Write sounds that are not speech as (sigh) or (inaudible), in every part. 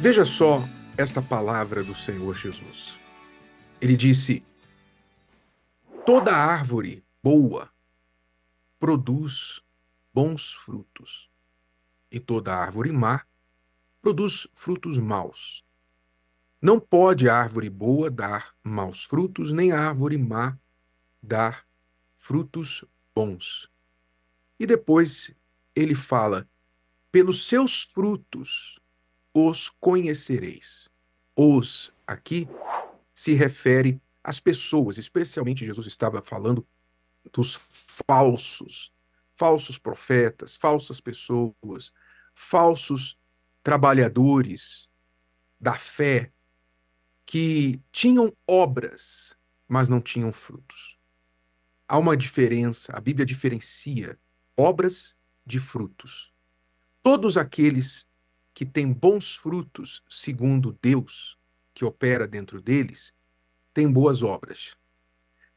Veja só esta palavra do Senhor Jesus. Ele disse: Toda árvore boa produz bons frutos, e toda árvore má produz frutos maus. Não pode árvore boa dar maus frutos, nem árvore má dar frutos bons. E depois ele fala: pelos seus frutos os conhecereis. Os aqui se refere às pessoas, especialmente Jesus estava falando dos falsos, falsos profetas, falsas pessoas, falsos trabalhadores da fé que tinham obras, mas não tinham frutos. Há uma diferença, a Bíblia diferencia obras de frutos. Todos aqueles que tem bons frutos segundo Deus, que opera dentro deles, tem boas obras.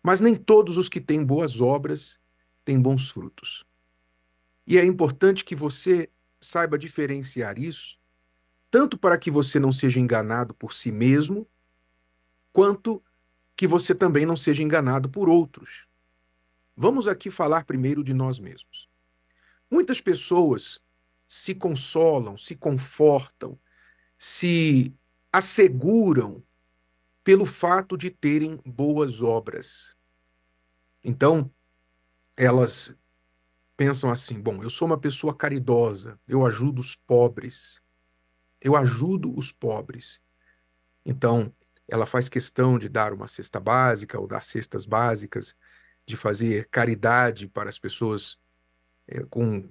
Mas nem todos os que têm boas obras têm bons frutos. E é importante que você saiba diferenciar isso, tanto para que você não seja enganado por si mesmo, quanto que você também não seja enganado por outros. Vamos aqui falar primeiro de nós mesmos. Muitas pessoas se consolam, se confortam, se asseguram pelo fato de terem boas obras. Então, elas pensam assim: bom, eu sou uma pessoa caridosa, eu ajudo os pobres, eu ajudo os pobres. Então, ela faz questão de dar uma cesta básica ou dar cestas básicas, de fazer caridade para as pessoas é, com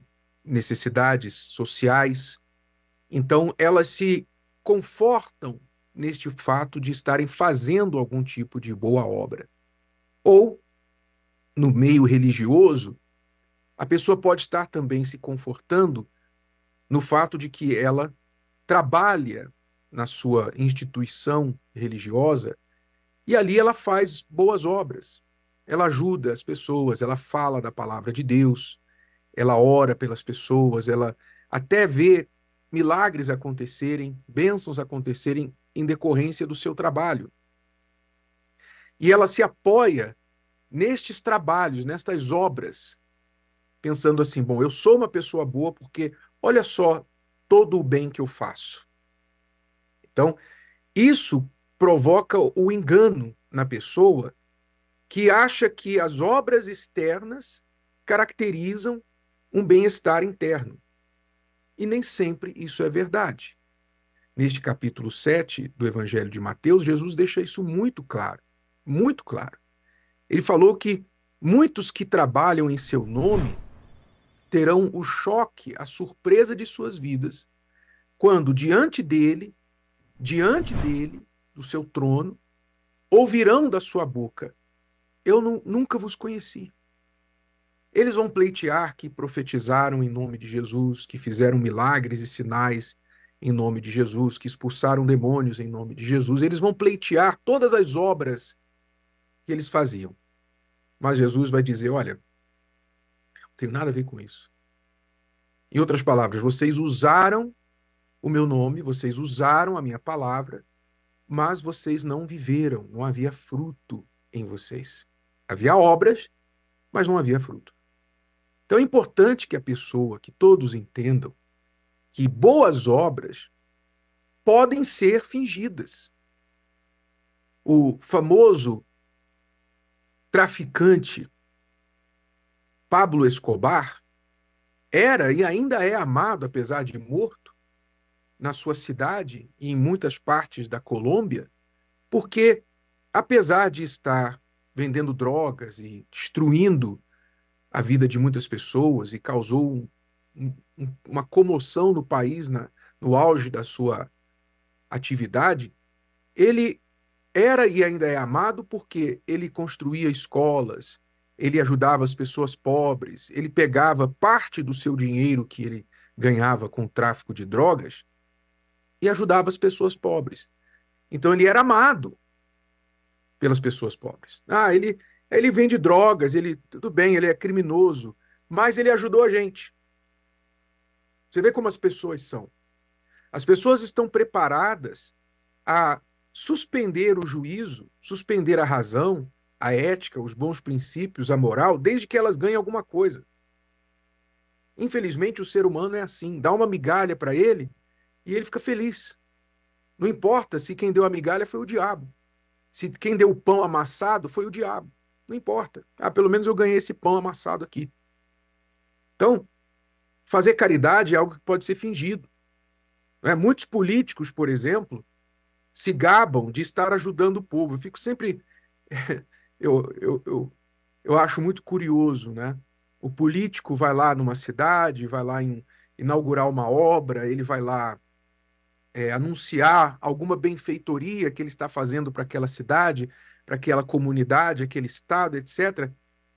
necessidades sociais. Então, elas se confortam neste fato de estarem fazendo algum tipo de boa obra. Ou, no meio religioso, a pessoa pode estar também se confortando no fato de que ela trabalha na sua instituição religiosa e ali ela faz boas obras. Ela ajuda as pessoas, ela fala da palavra de Deus, ela ora pelas pessoas, ela até vê milagres acontecerem, bênçãos acontecerem em decorrência do seu trabalho. E ela se apoia nestes trabalhos, nestas obras, pensando assim: bom, eu sou uma pessoa boa porque olha só todo o bem que eu faço. Então, isso provoca o engano na pessoa que acha que as obras externas caracterizam um bem-estar interno. E nem sempre isso é verdade. Neste capítulo 7 do Evangelho de Mateus, Jesus deixa isso muito claro, muito claro. Ele falou que muitos que trabalham em seu nome terão o choque, a surpresa de suas vidas, quando diante dele, diante dele, do seu trono, ouvirão da sua boca: Eu não, nunca vos conheci. Eles vão pleitear que profetizaram em nome de Jesus, que fizeram milagres e sinais em nome de Jesus, que expulsaram demônios em nome de Jesus. Eles vão pleitear todas as obras que eles faziam. Mas Jesus vai dizer: olha, não tenho nada a ver com isso. Em outras palavras, vocês usaram o meu nome, vocês usaram a minha palavra, mas vocês não viveram, não havia fruto em vocês. Havia obras, mas não havia fruto. Então é importante que a pessoa, que todos entendam, que boas obras podem ser fingidas. O famoso traficante Pablo Escobar era e ainda é amado, apesar de morto, na sua cidade e em muitas partes da Colômbia, porque, apesar de estar vendendo drogas e destruindo a vida de muitas pessoas e causou um, um, uma comoção no país na, no auge da sua atividade, ele era e ainda é amado porque ele construía escolas, ele ajudava as pessoas pobres, ele pegava parte do seu dinheiro que ele ganhava com o tráfico de drogas e ajudava as pessoas pobres. Então ele era amado pelas pessoas pobres. Ah, ele ele vende drogas, ele tudo bem, ele é criminoso, mas ele ajudou a gente. Você vê como as pessoas são. As pessoas estão preparadas a suspender o juízo, suspender a razão, a ética, os bons princípios, a moral, desde que elas ganhem alguma coisa. Infelizmente, o ser humano é assim: dá uma migalha para ele e ele fica feliz. Não importa se quem deu a migalha foi o diabo, se quem deu o pão amassado foi o diabo. Não importa. Ah, pelo menos eu ganhei esse pão amassado aqui. Então, fazer caridade é algo que pode ser fingido. É? Muitos políticos, por exemplo, se gabam de estar ajudando o povo. Eu fico sempre. (laughs) eu, eu, eu, eu acho muito curioso, né? O político vai lá numa cidade, vai lá em, inaugurar uma obra, ele vai lá é, anunciar alguma benfeitoria que ele está fazendo para aquela cidade, para aquela comunidade, aquele estado, etc.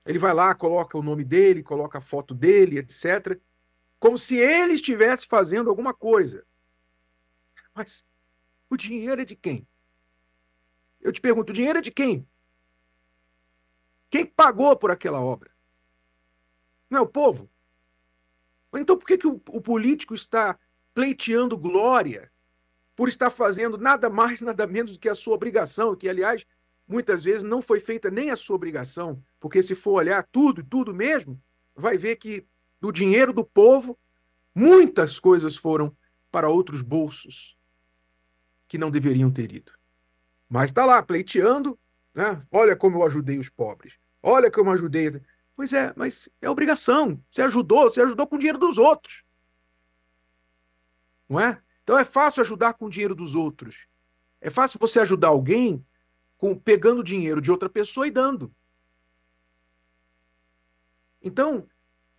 Ele vai lá, coloca o nome dele, coloca a foto dele, etc. Como se ele estivesse fazendo alguma coisa. Mas o dinheiro é de quem? Eu te pergunto, o dinheiro é de quem? Quem pagou por aquela obra? Não é o povo? Então por que, que o, o político está pleiteando glória por estar fazendo nada mais, nada menos do que a sua obrigação, que, aliás, muitas vezes não foi feita nem a sua obrigação, porque se for olhar tudo, tudo mesmo, vai ver que do dinheiro do povo, muitas coisas foram para outros bolsos que não deveriam ter ido. Mas está lá, pleiteando, né? olha como eu ajudei os pobres, olha como eu ajudei. Pois é, mas é obrigação. Você ajudou, você ajudou com o dinheiro dos outros. Não é? Então é fácil ajudar com o dinheiro dos outros. É fácil você ajudar alguém com pegando dinheiro de outra pessoa e dando. Então,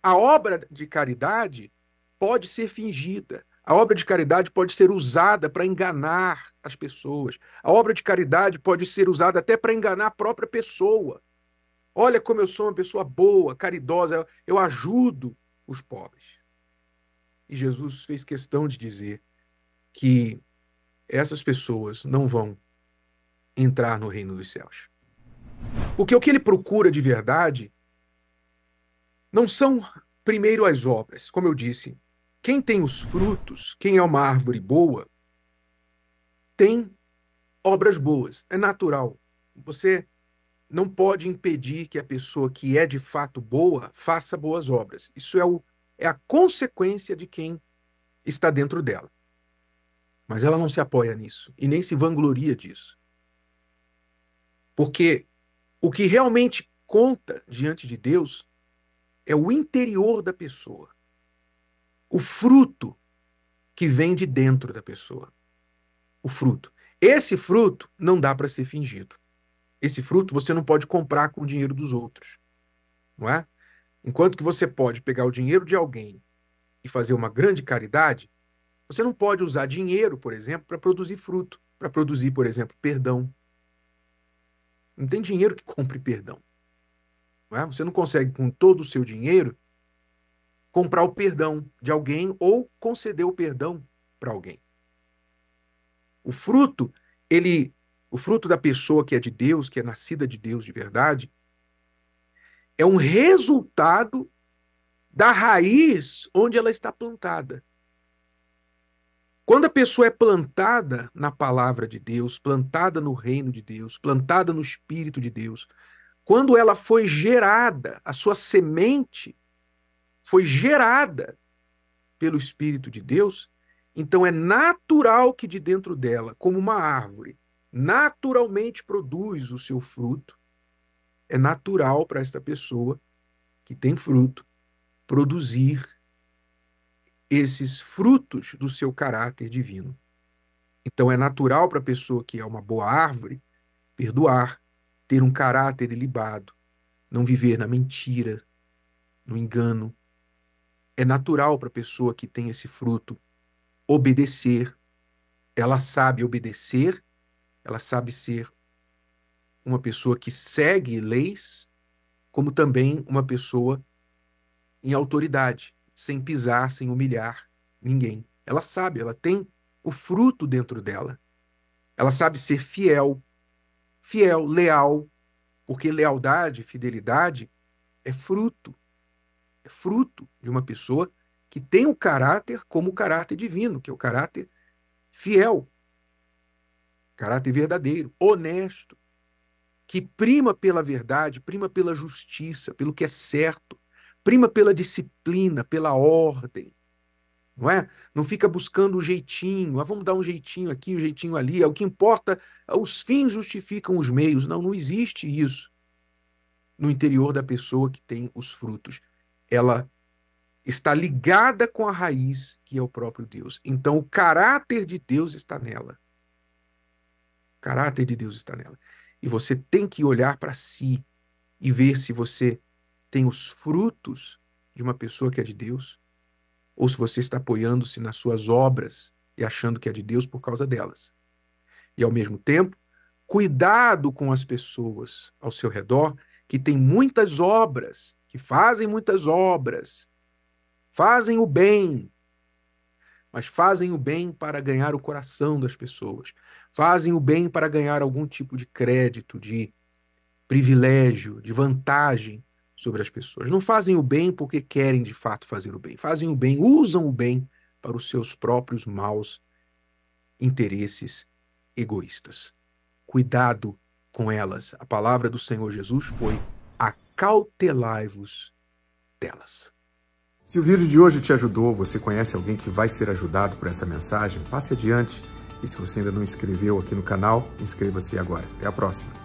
a obra de caridade pode ser fingida. A obra de caridade pode ser usada para enganar as pessoas. A obra de caridade pode ser usada até para enganar a própria pessoa. Olha como eu sou uma pessoa boa, caridosa, eu ajudo os pobres. E Jesus fez questão de dizer que essas pessoas não vão entrar no reino dos céus. Porque o que ele procura de verdade não são primeiro as obras, como eu disse. Quem tem os frutos, quem é uma árvore boa, tem obras boas. É natural. Você não pode impedir que a pessoa que é de fato boa faça boas obras. Isso é, o, é a consequência de quem está dentro dela. Mas ela não se apoia nisso e nem se vangloria disso. Porque o que realmente conta diante de Deus é o interior da pessoa, o fruto que vem de dentro da pessoa. O fruto. Esse fruto não dá para ser fingido. Esse fruto você não pode comprar com o dinheiro dos outros. Não é? Enquanto que você pode pegar o dinheiro de alguém e fazer uma grande caridade, você não pode usar dinheiro, por exemplo, para produzir fruto, para produzir, por exemplo, perdão. Não tem dinheiro que compre perdão. Não é? Você não consegue, com todo o seu dinheiro, comprar o perdão de alguém ou conceder o perdão para alguém. O fruto, ele, o fruto da pessoa que é de Deus, que é nascida de Deus de verdade, é um resultado da raiz onde ela está plantada. Quando a pessoa é plantada na palavra de Deus, plantada no reino de Deus, plantada no espírito de Deus, quando ela foi gerada, a sua semente foi gerada pelo espírito de Deus, então é natural que de dentro dela, como uma árvore, naturalmente produz o seu fruto. É natural para esta pessoa que tem fruto produzir esses frutos do seu caráter divino. Então é natural para a pessoa que é uma boa árvore perdoar, ter um caráter ilibado, não viver na mentira, no engano. É natural para a pessoa que tem esse fruto obedecer. Ela sabe obedecer, ela sabe ser uma pessoa que segue leis, como também uma pessoa em autoridade, sem pisar, sem humilhar ninguém. Ela sabe, ela tem o fruto dentro dela. Ela sabe ser fiel, fiel, leal, porque lealdade, fidelidade é fruto. É fruto de uma pessoa que tem o caráter como o caráter divino, que é o caráter fiel, caráter verdadeiro, honesto, que prima pela verdade, prima pela justiça, pelo que é certo, Prima pela disciplina, pela ordem. Não é? Não fica buscando o jeitinho. Ah, vamos dar um jeitinho aqui, um jeitinho ali. É o que importa, os fins justificam os meios. Não, não existe isso no interior da pessoa que tem os frutos. Ela está ligada com a raiz, que é o próprio Deus. Então, o caráter de Deus está nela. O caráter de Deus está nela. E você tem que olhar para si e ver se você tem os frutos de uma pessoa que é de Deus, ou se você está apoiando-se nas suas obras e achando que é de Deus por causa delas. E ao mesmo tempo, cuidado com as pessoas ao seu redor que têm muitas obras, que fazem muitas obras, fazem o bem, mas fazem o bem para ganhar o coração das pessoas, fazem o bem para ganhar algum tipo de crédito, de privilégio, de vantagem, sobre as pessoas. Não fazem o bem porque querem de fato fazer o bem. Fazem o bem, usam o bem para os seus próprios maus interesses egoístas. Cuidado com elas. A palavra do Senhor Jesus foi: acautelai-vos delas. Se o vídeo de hoje te ajudou, você conhece alguém que vai ser ajudado por essa mensagem, passe adiante. E se você ainda não inscreveu aqui no canal, inscreva-se agora. Até a próxima.